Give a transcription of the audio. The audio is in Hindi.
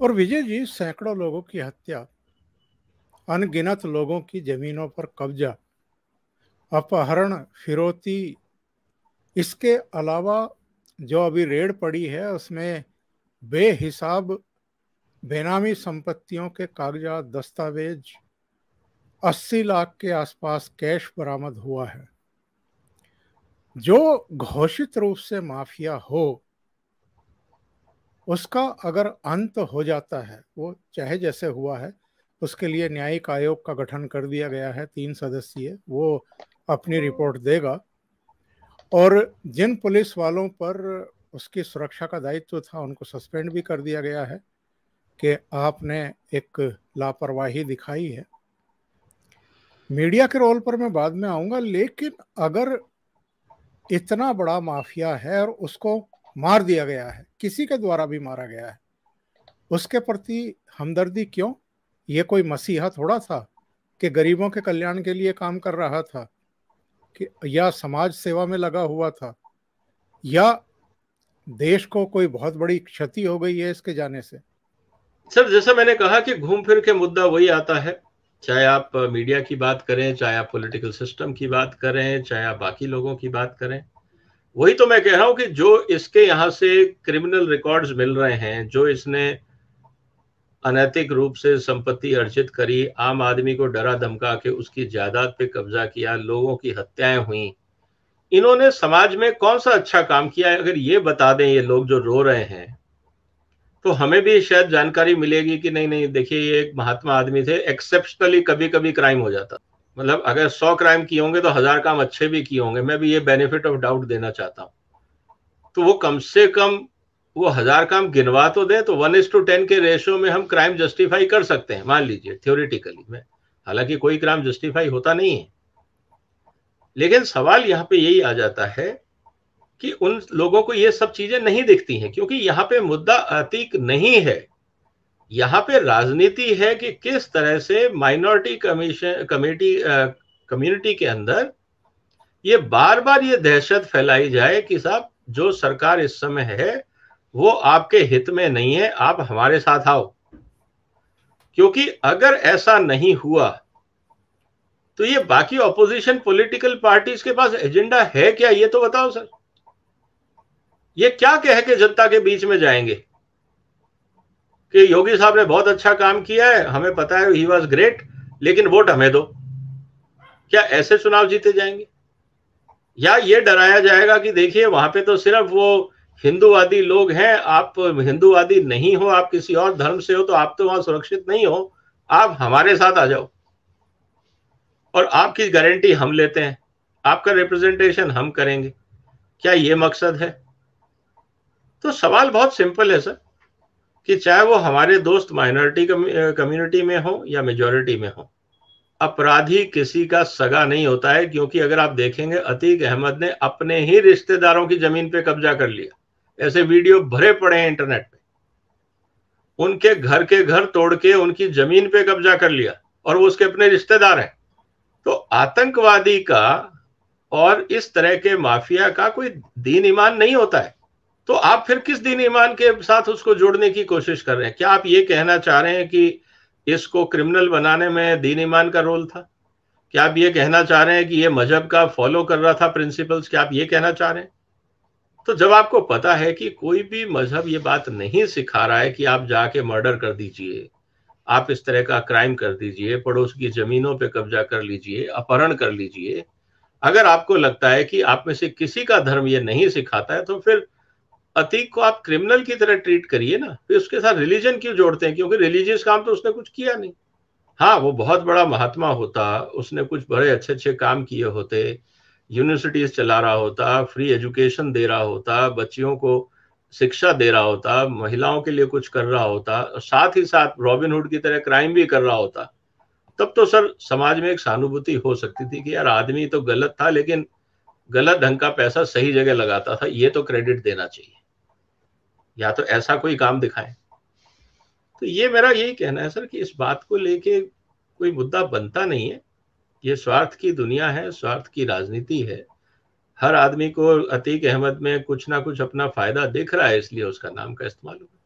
और विजय जी सैकड़ों लोगों की हत्या अनगिनत लोगों की जमीनों पर कब्जा अपहरण फिरौती इसके अलावा जो अभी रेड पड़ी है उसमें बेहिसाब बेनामी संपत्तियों के कागजात दस्तावेज 80 लाख के आसपास कैश बरामद हुआ है जो घोषित रूप से माफिया हो उसका अगर अंत हो जाता है वो चाहे जैसे हुआ है उसके लिए न्यायिक आयोग का गठन कर दिया गया है तीन सदस्यीय वो अपनी रिपोर्ट देगा और जिन पुलिस वालों पर उसकी सुरक्षा का दायित्व था उनको सस्पेंड भी कर दिया गया है कि आपने एक लापरवाही दिखाई है मीडिया के रोल पर मैं बाद में आऊंगा लेकिन अगर इतना बड़ा माफिया है और उसको मार दिया गया है किसी के द्वारा भी मारा गया है उसके प्रति हमदर्दी क्यों ये कोई मसीहा थोड़ा था कि गरीबों के कल्याण के लिए काम कर रहा था कि या समाज सेवा में लगा हुआ था या देश को कोई बहुत बड़ी क्षति हो गई है इसके जाने से सर जैसा मैंने कहा कि घूम फिर के मुद्दा वही आता है चाहे आप मीडिया की बात करें चाहे आप पॉलिटिकल सिस्टम की बात करें चाहे आप बाकी लोगों की बात करें वही तो मैं कह रहा हूं कि जो इसके यहां से क्रिमिनल रिकॉर्ड्स मिल रहे हैं जो इसने अनैतिक रूप से संपत्ति अर्जित करी आम आदमी को डरा धमका के उसकी जायदाद पे कब्जा किया लोगों की हत्याएं हुई इन्होंने समाज में कौन सा अच्छा काम किया है अगर ये बता दें ये लोग जो रो रहे हैं तो हमें भी शायद जानकारी मिलेगी कि नहीं नहीं देखिए ये एक महात्मा आदमी थे एक्सेप्शनली कभी कभी क्राइम हो जाता मतलब अगर सौ क्राइम किए होंगे तो हजार काम अच्छे भी किए होंगे मैं भी ये बेनिफिट ऑफ डाउट देना चाहता हूँ तो वो कम से कम वो हजार काम गिनवा तो दे तो वन इज टू टेन के रेशो में हम क्राइम जस्टिफाई कर सकते हैं मान लीजिए थ्योरिटिकली में हालांकि कोई क्राइम जस्टिफाई होता नहीं है लेकिन सवाल यहाँ पे यही आ जाता है कि उन लोगों को ये सब चीजें नहीं दिखती हैं क्योंकि यहाँ पे मुद्दा अतीक नहीं है यहाँ पे राजनीति है कि किस तरह से माइनॉरिटी कमीशन कमेटी कम्युनिटी के अंदर ये बार बार ये दहशत फैलाई जाए कि साहब जो सरकार इस समय है वो आपके हित में नहीं है आप हमारे साथ आओ क्योंकि अगर ऐसा नहीं हुआ तो ये बाकी ऑपोजिशन पॉलिटिकल पार्टीज के पास एजेंडा है क्या ये तो बताओ सर ये क्या कह के जनता के बीच में जाएंगे कि योगी साहब ने बहुत अच्छा काम किया है हमें पता है ही वॉज ग्रेट लेकिन वोट हमें दो क्या ऐसे चुनाव जीते जाएंगे या ये डराया जाएगा कि देखिए वहां पे तो सिर्फ वो हिंदूवादी लोग हैं आप हिंदूवादी नहीं हो आप किसी और धर्म से हो तो आप तो वहां सुरक्षित नहीं हो आप हमारे साथ आ जाओ और आपकी गारंटी हम लेते हैं आपका रिप्रेजेंटेशन हम करेंगे क्या ये मकसद है तो सवाल बहुत सिंपल है सर कि चाहे वो हमारे दोस्त माइनॉरिटी कम्युनिटी में हो या मेजोरिटी में हो अपराधी किसी का सगा नहीं होता है क्योंकि अगर आप देखेंगे अतीक अहमद ने अपने ही रिश्तेदारों की जमीन पे कब्जा कर लिया ऐसे वीडियो भरे पड़े हैं इंटरनेट पे उनके घर के घर तोड़ के उनकी जमीन पे कब्जा कर लिया और वो उसके अपने रिश्तेदार हैं तो आतंकवादी का और इस तरह के माफिया का कोई दीन ईमान नहीं होता है तो आप फिर किस दिन ईमान के साथ उसको जोड़ने की कोशिश कर रहे हैं क्या आप ये कहना चाह रहे हैं कि इसको क्रिमिनल बनाने में दीन ईमान का रोल था क्या आप ये कहना चाह रहे हैं कि ये मजहब का फॉलो कर रहा था प्रिंसिपल्स क्या आप ये कहना चाह रहे हैं तो जब आपको पता है कि कोई भी मजहब ये बात नहीं सिखा रहा है कि आप जाके मर्डर कर दीजिए आप इस तरह का क्राइम कर दीजिए पड़ोस की जमीनों पे कब्जा कर लीजिए अपहरण कर लीजिए अगर आपको लगता है कि आप में से किसी का धर्म ये नहीं सिखाता है तो फिर अतीक को आप क्रिमिनल की तरह ट्रीट करिए ना फिर उसके साथ रिलीजन क्यों जोड़ते हैं क्योंकि रिलीजियस काम तो उसने कुछ किया नहीं हाँ वो बहुत बड़ा महात्मा होता उसने कुछ बड़े अच्छे अच्छे काम किए होते यूनिवर्सिटीज चला रहा होता फ्री एजुकेशन दे रहा होता बच्चियों को शिक्षा दे रहा होता महिलाओं के लिए कुछ कर रहा होता साथ ही साथ रॉबिनहुड की तरह क्राइम भी कर रहा होता तब तो सर समाज में एक सहानुभूति हो सकती थी कि यार आदमी तो गलत था लेकिन गलत ढंग का पैसा सही जगह लगाता था ये तो क्रेडिट देना चाहिए या तो ऐसा कोई काम दिखाएं तो ये मेरा यही कहना है सर कि इस बात को लेके कोई मुद्दा बनता नहीं है ये स्वार्थ की दुनिया है स्वार्थ की राजनीति है हर आदमी को अतीक अहमद में कुछ ना कुछ अपना फायदा दिख रहा है इसलिए उसका नाम का इस्तेमाल हुआ